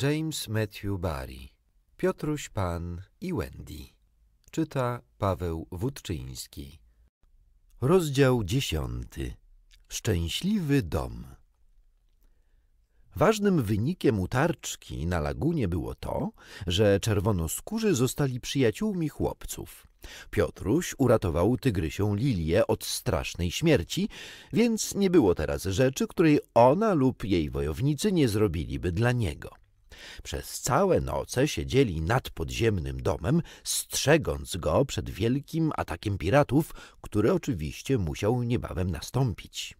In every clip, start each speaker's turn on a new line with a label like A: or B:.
A: James Matthew Barry, Piotruś Pan i Wendy. Czyta Paweł Wódczyński. Rozdział dziesiąty. Szczęśliwy dom. Ważnym wynikiem utarczki na lagunie było to, że czerwonoskórzy zostali przyjaciółmi chłopców. Piotruś uratował tygrysią Lilię od strasznej śmierci, więc nie było teraz rzeczy, której ona lub jej wojownicy nie zrobiliby dla niego. Przez całe noce siedzieli nad podziemnym domem, strzegąc go przed wielkim atakiem piratów, który oczywiście musiał niebawem nastąpić.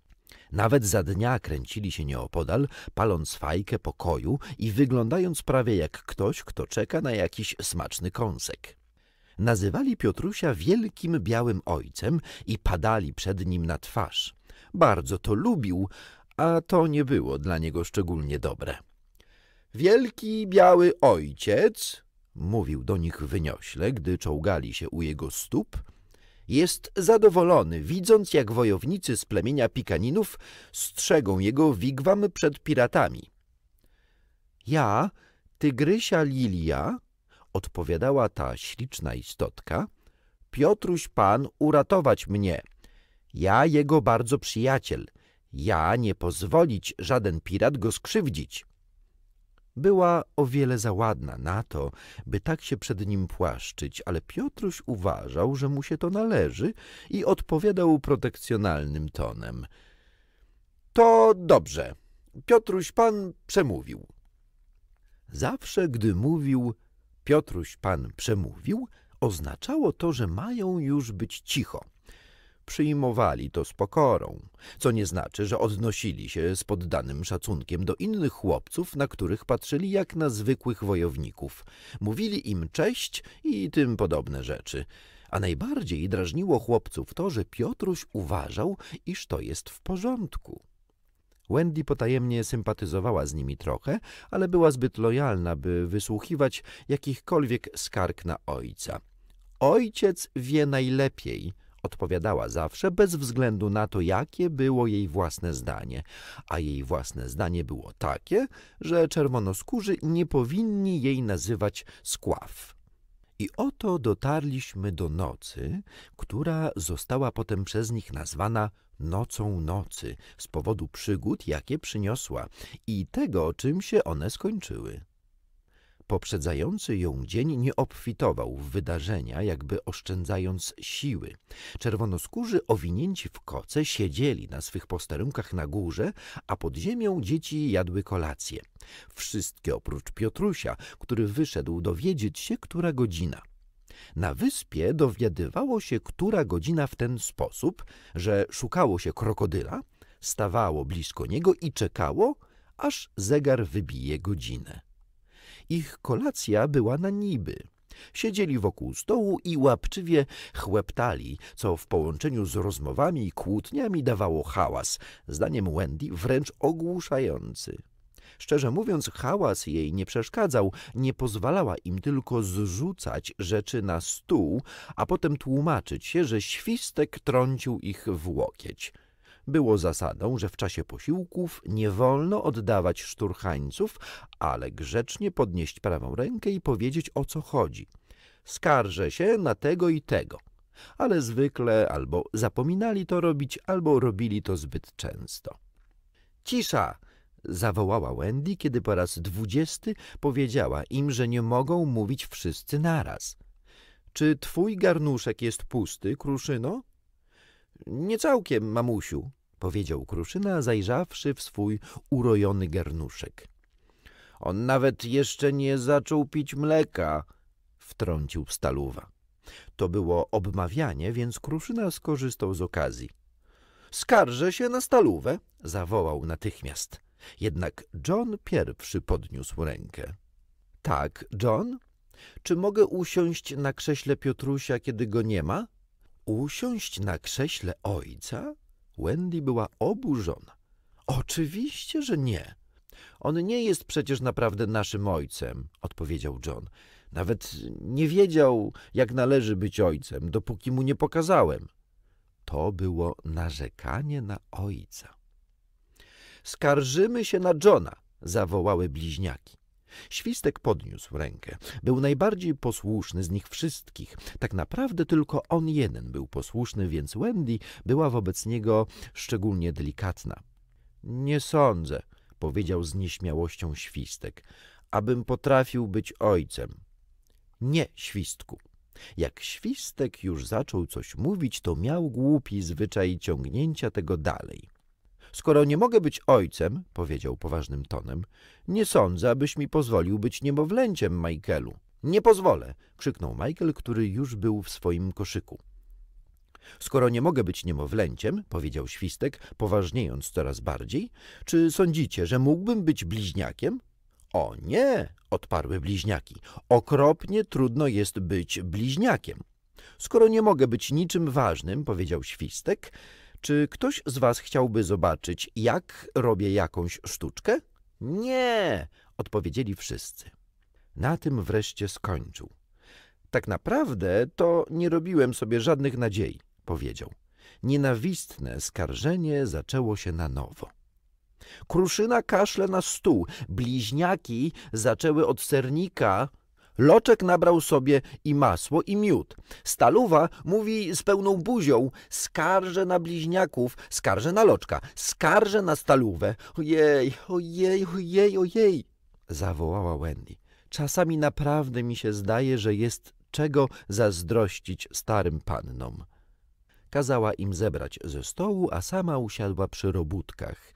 A: Nawet za dnia kręcili się nieopodal, paląc fajkę pokoju i wyglądając prawie jak ktoś, kto czeka na jakiś smaczny kąsek. Nazywali Piotrusia wielkim białym ojcem i padali przed nim na twarz. Bardzo to lubił, a to nie było dla niego szczególnie dobre. Wielki biały ojciec, mówił do nich wyniośle, gdy czołgali się u jego stóp, jest zadowolony, widząc jak wojownicy z plemienia Pikaninów strzegą jego wigwam przed piratami. Ja, tygrysia Lilia, odpowiadała ta śliczna istotka, Piotruś pan uratować mnie. Ja jego bardzo przyjaciel. Ja nie pozwolić żaden pirat go skrzywdzić. Była o wiele za ładna na to, by tak się przed nim płaszczyć, ale Piotruś uważał, że mu się to należy i odpowiadał protekcjonalnym tonem. To dobrze. Piotruś pan przemówił. Zawsze, gdy mówił Piotruś pan przemówił, oznaczało to, że mają już być cicho przyjmowali to z pokorą, co nie znaczy, że odnosili się z poddanym szacunkiem do innych chłopców, na których patrzyli jak na zwykłych wojowników. Mówili im cześć i tym podobne rzeczy. A najbardziej drażniło chłopców to, że Piotruś uważał, iż to jest w porządku. Wendy potajemnie sympatyzowała z nimi trochę, ale była zbyt lojalna, by wysłuchiwać jakichkolwiek skarg na ojca. Ojciec wie najlepiej, Odpowiadała zawsze bez względu na to, jakie było jej własne zdanie, a jej własne zdanie było takie, że czerwonoskórzy nie powinni jej nazywać skław. I oto dotarliśmy do nocy, która została potem przez nich nazwana nocą nocy z powodu przygód, jakie przyniosła i tego, czym się one skończyły. Poprzedzający ją dzień nie obfitował w wydarzenia, jakby oszczędzając siły. Czerwonoskórzy owinięci w koce siedzieli na swych posterunkach na górze, a pod ziemią dzieci jadły kolację. Wszystkie oprócz Piotrusia, który wyszedł dowiedzieć się, która godzina. Na wyspie dowiadywało się, która godzina w ten sposób, że szukało się krokodyla, stawało blisko niego i czekało, aż zegar wybije godzinę. Ich kolacja była na niby. Siedzieli wokół stołu i łapczywie chłeptali, co w połączeniu z rozmowami i kłótniami dawało hałas, zdaniem Wendy wręcz ogłuszający. Szczerze mówiąc, hałas jej nie przeszkadzał, nie pozwalała im tylko zrzucać rzeczy na stół, a potem tłumaczyć się, że świstek trącił ich w łokieć – było zasadą, że w czasie posiłków nie wolno oddawać szturchańców, ale grzecznie podnieść prawą rękę i powiedzieć o co chodzi. Skarżę się na tego i tego. Ale zwykle albo zapominali to robić, albo robili to zbyt często. Cisza! zawołała Wendy, kiedy po raz dwudziesty powiedziała im, że nie mogą mówić wszyscy naraz. Czy twój garnuszek jest pusty, kruszyno? Nie całkiem, mamusiu, powiedział Kruszyna, zajrzawszy w swój urojony garnuszek. On nawet jeszcze nie zaczął pić mleka, wtrącił Staluwa. To było obmawianie, więc Kruszyna skorzystał z okazji. Skarżę się na Staluwę, zawołał natychmiast. Jednak John pierwszy podniósł rękę. Tak, John? Czy mogę usiąść na krześle Piotrusia, kiedy go nie ma? usiąść na krześle ojca? Wendy była oburzona. Oczywiście, że nie. On nie jest przecież naprawdę naszym ojcem, odpowiedział John. Nawet nie wiedział, jak należy być ojcem, dopóki mu nie pokazałem. To było narzekanie na ojca. Skarżymy się na Johna, zawołały bliźniaki. Świstek podniósł rękę. Był najbardziej posłuszny z nich wszystkich. Tak naprawdę tylko on jeden był posłuszny, więc Wendy była wobec niego szczególnie delikatna. Nie sądzę, powiedział z nieśmiałością Świstek, abym potrafił być ojcem. Nie, Świstku. Jak Świstek już zaczął coś mówić, to miał głupi zwyczaj ciągnięcia tego dalej. Skoro nie mogę być ojcem, powiedział poważnym tonem, nie sądzę, abyś mi pozwolił być niemowlęciem, Michaelu. Nie pozwolę, krzyknął Michael, który już był w swoim koszyku. Skoro nie mogę być niemowlęciem, powiedział Świstek, poważniejąc coraz bardziej, czy sądzicie, że mógłbym być bliźniakiem? O nie, odparły bliźniaki. Okropnie trudno jest być bliźniakiem. Skoro nie mogę być niczym ważnym, powiedział Świstek, czy ktoś z Was chciałby zobaczyć, jak robię jakąś sztuczkę? Nie, odpowiedzieli wszyscy. Na tym wreszcie skończył. Tak naprawdę to nie robiłem sobie żadnych nadziei, powiedział. Nienawistne skarżenie zaczęło się na nowo. Kruszyna kaszle na stół, bliźniaki zaczęły od sernika Loczek nabrał sobie i masło, i miód. Staluwa mówi z pełną buzią, skarże na bliźniaków, skarże na Loczka, skarże na Staluwę. Ojej, ojej, ojej, ojej, zawołała Wendy. Czasami naprawdę mi się zdaje, że jest czego zazdrościć starym pannom. Kazała im zebrać ze stołu, a sama usiadła przy robótkach.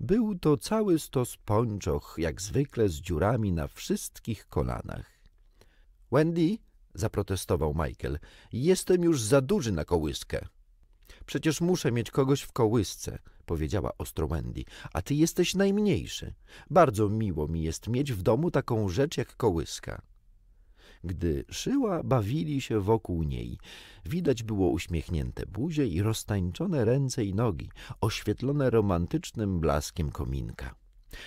A: Był to cały stos pończoch, jak zwykle z dziurami na wszystkich kolanach. Wendy, zaprotestował Michael, jestem już za duży na kołyskę. Przecież muszę mieć kogoś w kołysce, powiedziała ostro Wendy, a ty jesteś najmniejszy. Bardzo miło mi jest mieć w domu taką rzecz jak kołyska. Gdy szyła, bawili się wokół niej. Widać było uśmiechnięte buzie i roztańczone ręce i nogi, oświetlone romantycznym blaskiem kominka.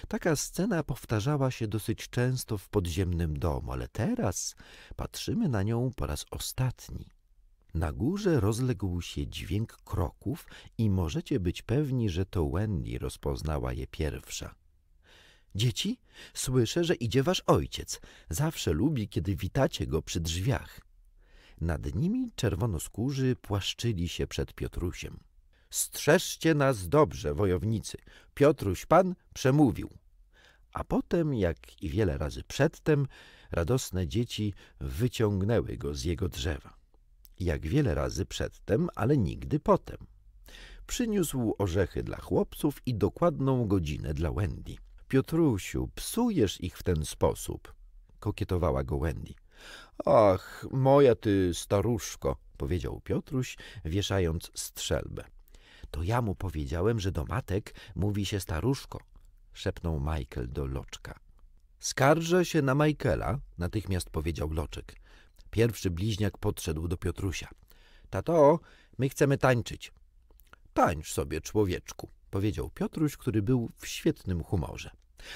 A: Taka scena powtarzała się dosyć często w podziemnym domu, ale teraz patrzymy na nią po raz ostatni. Na górze rozległ się dźwięk kroków i możecie być pewni, że to Wendy rozpoznała je pierwsza. Dzieci, słyszę, że idzie wasz ojciec. Zawsze lubi, kiedy witacie go przy drzwiach. Nad nimi czerwonoskórzy płaszczyli się przed Piotrusiem. Strzeżcie nas dobrze, wojownicy. Piotruś Pan przemówił. A potem, jak i wiele razy przedtem, radosne dzieci wyciągnęły go z jego drzewa. Jak wiele razy przedtem, ale nigdy potem. Przyniósł orzechy dla chłopców i dokładną godzinę dla Wendy. Piotrusiu, psujesz ich w ten sposób, kokietowała go Wendy. Ach, moja ty staruszko, powiedział Piotruś, wieszając strzelbę. To ja mu powiedziałem, że do matek mówi się staruszko, szepnął Michael do Loczka. Skarżę się na Michaela, natychmiast powiedział Loczek. Pierwszy bliźniak podszedł do Piotrusia. Tato, my chcemy tańczyć. Tańcz sobie, człowieczku, powiedział Piotruś, który był w świetnym humorze.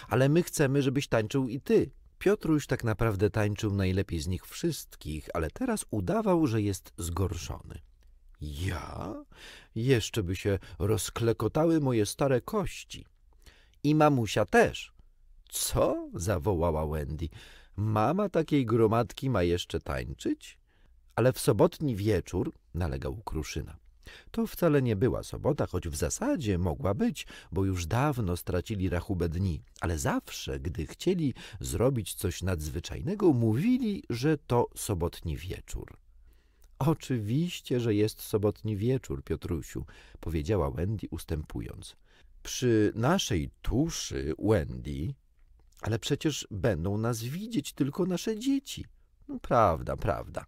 A: Ale my chcemy, żebyś tańczył i ty. Piotruś tak naprawdę tańczył najlepiej z nich wszystkich, ale teraz udawał, że jest zgorszony. Ja? Jeszcze by się rozklekotały moje stare kości. I mamusia też. Co? zawołała Wendy. Mama takiej gromadki ma jeszcze tańczyć? Ale w sobotni wieczór, nalegał Kruszyna. To wcale nie była sobota, choć w zasadzie mogła być, bo już dawno stracili rachubę dni, ale zawsze, gdy chcieli zrobić coś nadzwyczajnego, mówili, że to sobotni wieczór. Oczywiście, że jest sobotni wieczór, Piotrusiu, powiedziała Wendy ustępując. Przy naszej tuszy, Wendy, ale przecież będą nas widzieć tylko nasze dzieci. No, prawda, prawda.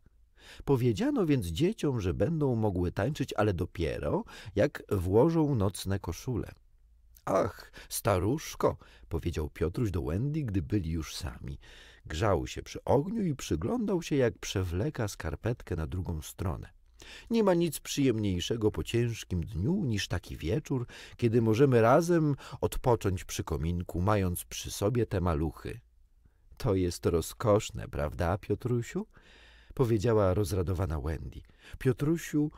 A: Powiedziano więc dzieciom, że będą mogły tańczyć, ale dopiero jak włożą nocne koszule. Ach, staruszko, powiedział Piotruś do Wendy, gdy byli już sami. Grzał się przy ogniu i przyglądał się, jak przewleka skarpetkę na drugą stronę. Nie ma nic przyjemniejszego po ciężkim dniu niż taki wieczór, kiedy możemy razem odpocząć przy kominku, mając przy sobie te maluchy. To jest rozkoszne, prawda, Piotrusiu? powiedziała rozradowana Wendy. Piotrusiu,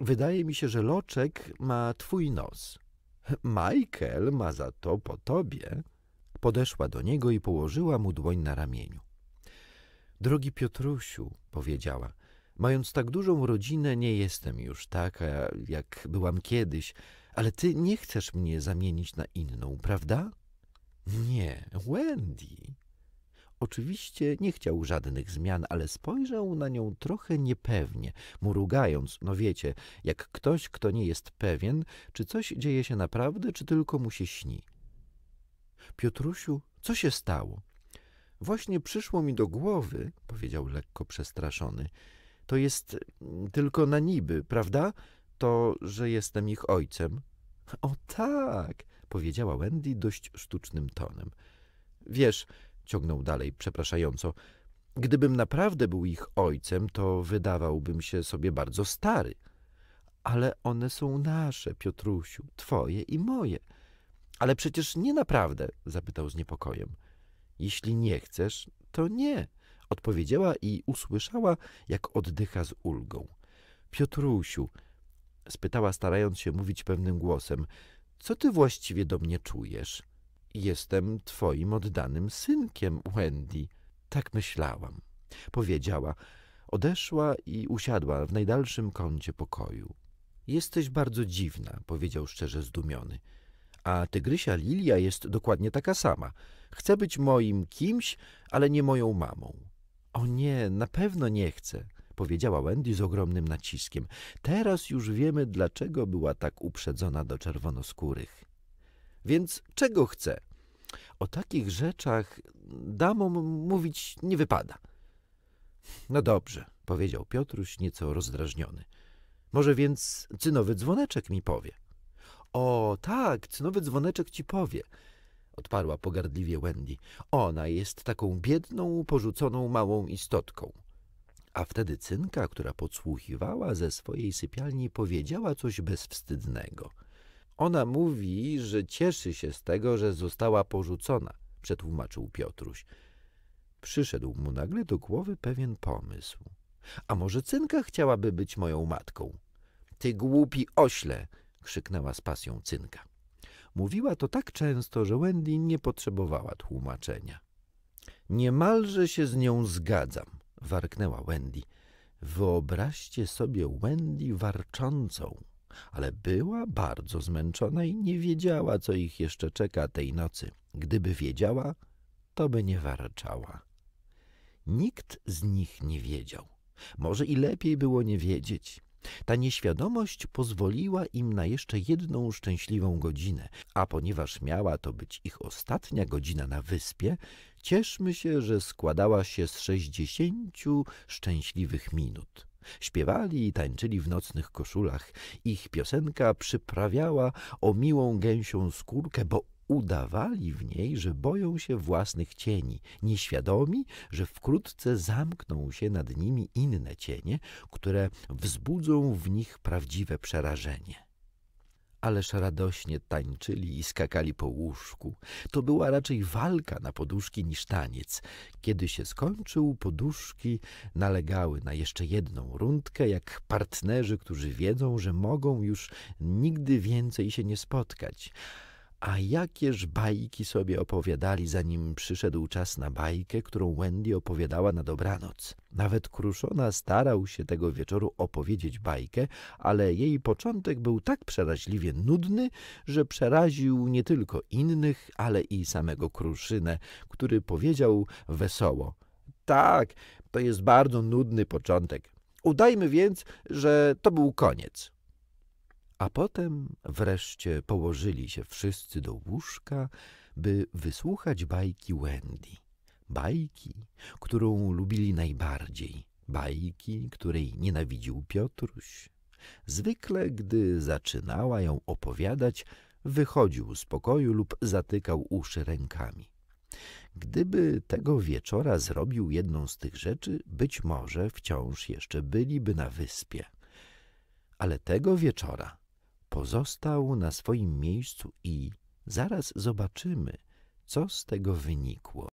A: wydaje mi się, że loczek ma twój nos. Michael ma za to po tobie. Podeszła do niego i położyła mu dłoń na ramieniu. Drogi Piotrusiu, powiedziała, mając tak dużą rodzinę, nie jestem już taka, jak byłam kiedyś, ale ty nie chcesz mnie zamienić na inną, prawda? Nie, Wendy. Oczywiście nie chciał żadnych zmian, ale spojrzał na nią trochę niepewnie, mrugając, no wiecie, jak ktoś, kto nie jest pewien, czy coś dzieje się naprawdę, czy tylko mu się śni. Piotrusiu, co się stało? Właśnie przyszło mi do głowy, powiedział lekko przestraszony. To jest mm, tylko na niby, prawda? To, że jestem ich ojcem. O tak, powiedziała Wendy dość sztucznym tonem. Wiesz, ciągnął dalej przepraszająco, gdybym naprawdę był ich ojcem, to wydawałbym się sobie bardzo stary. Ale one są nasze, Piotrusiu, twoje i moje. Ale przecież nie naprawdę, zapytał z niepokojem. Jeśli nie chcesz, to nie, odpowiedziała i usłyszała, jak oddycha z ulgą. Piotrusiu, spytała, starając się mówić pewnym głosem, co ty właściwie do mnie czujesz? Jestem twoim oddanym synkiem, Wendy. Tak myślałam, powiedziała. Odeszła i usiadła w najdalszym kącie pokoju. Jesteś bardzo dziwna, powiedział szczerze zdumiony a tygrysia Lilia jest dokładnie taka sama. Chce być moim kimś, ale nie moją mamą. O nie, na pewno nie chcę, powiedziała Wendy z ogromnym naciskiem. Teraz już wiemy, dlaczego była tak uprzedzona do czerwonoskórych. Więc czego chce? O takich rzeczach damom mówić nie wypada. No dobrze, powiedział Piotruś nieco rozdrażniony. Może więc cynowy dzwoneczek mi powie. O, tak, cynowy dzwoneczek ci powie odparła pogardliwie Wendy. Ona jest taką biedną, porzuconą małą istotką. A wtedy cynka, która podsłuchiwała ze swojej sypialni, powiedziała coś bezwstydnego. Ona mówi, że cieszy się z tego, że została porzucona, przetłumaczył Piotruś. Przyszedł mu nagle do głowy pewien pomysł. A może cynka chciałaby być moją matką? Ty głupi ośle! krzyknęła z pasją cynka. Mówiła to tak często, że Wendy nie potrzebowała tłumaczenia. Niemalże się z nią zgadzam, warknęła Wendy. Wyobraźcie sobie Wendy warczącą, ale była bardzo zmęczona i nie wiedziała, co ich jeszcze czeka tej nocy. Gdyby wiedziała, to by nie warczała. Nikt z nich nie wiedział. Może i lepiej było nie wiedzieć. Ta nieświadomość pozwoliła im na jeszcze jedną szczęśliwą godzinę, a ponieważ miała to być ich ostatnia godzina na wyspie, cieszmy się, że składała się z sześćdziesięciu szczęśliwych minut. Śpiewali i tańczyli w nocnych koszulach. Ich piosenka przyprawiała o miłą gęsią skórkę, bo udawali w niej, że boją się własnych cieni, nieświadomi, że wkrótce zamkną się nad nimi inne cienie, które wzbudzą w nich prawdziwe przerażenie. Ależ radośnie tańczyli i skakali po łóżku. To była raczej walka na poduszki niż taniec. Kiedy się skończył, poduszki nalegały na jeszcze jedną rundkę, jak partnerzy, którzy wiedzą, że mogą już nigdy więcej się nie spotkać. A jakież bajki sobie opowiadali, zanim przyszedł czas na bajkę, którą Wendy opowiadała na dobranoc. Nawet Kruszona starał się tego wieczoru opowiedzieć bajkę, ale jej początek był tak przeraźliwie nudny, że przeraził nie tylko innych, ale i samego Kruszynę, który powiedział wesoło – tak, to jest bardzo nudny początek. Udajmy więc, że to był koniec. A potem wreszcie położyli się wszyscy do łóżka, by wysłuchać bajki Wendy. Bajki, którą lubili najbardziej, bajki, której nienawidził Piotruś. Zwykle, gdy zaczynała ją opowiadać, wychodził z pokoju lub zatykał uszy rękami. Gdyby tego wieczora zrobił jedną z tych rzeczy, być może wciąż jeszcze byliby na wyspie. Ale tego wieczora Pozostał na swoim miejscu i zaraz zobaczymy, co z tego wynikło.